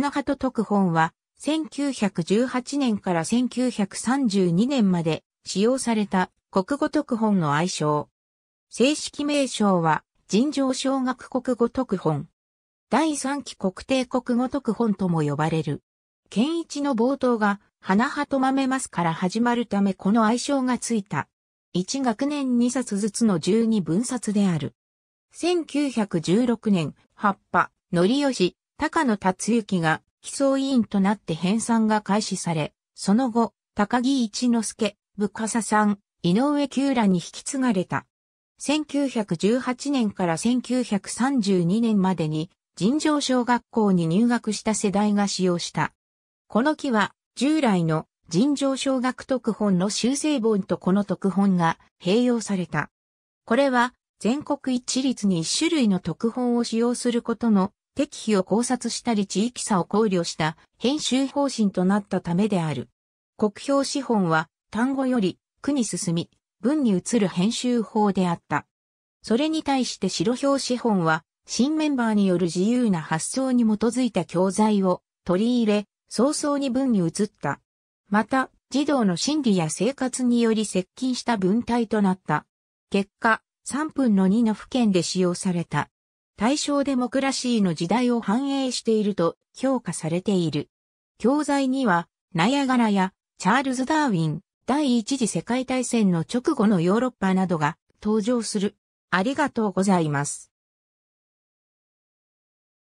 花と特本は、1918年から1932年まで使用された国語特本の愛称。正式名称は、尋常小学国語特本。第3期国定国語特本とも呼ばれる。県一の冒頭が、花と豆ますから始まるためこの愛称がついた。1学年2冊ずつの12分冊である。1916年、葉っぱ、のりよし、高野達之が起草委員となって編纂が開始され、その後、高木一之助、部笠さん、井上九らに引き継がれた。1918年から1932年までに、尋常小学校に入学した世代が使用した。この木は、従来の尋常小学特本の修正本とこの特本が併用された。これは、全国一律に一種類の特本を使用することの適否を考察したり地域差を考慮した編集方針となったためである。国標資本は単語より区に進み、文に移る編集法であった。それに対して白標資本は新メンバーによる自由な発想に基づいた教材を取り入れ、早々に文に移った。また、児童の心理や生活により接近した文体となった。結果、3分の2の府県で使用された。大正デモクラシーの時代を反映していると評価されている。教材には、ナヤガラやチャールズ・ダーウィン、第一次世界大戦の直後のヨーロッパなどが登場する。ありがとうございます。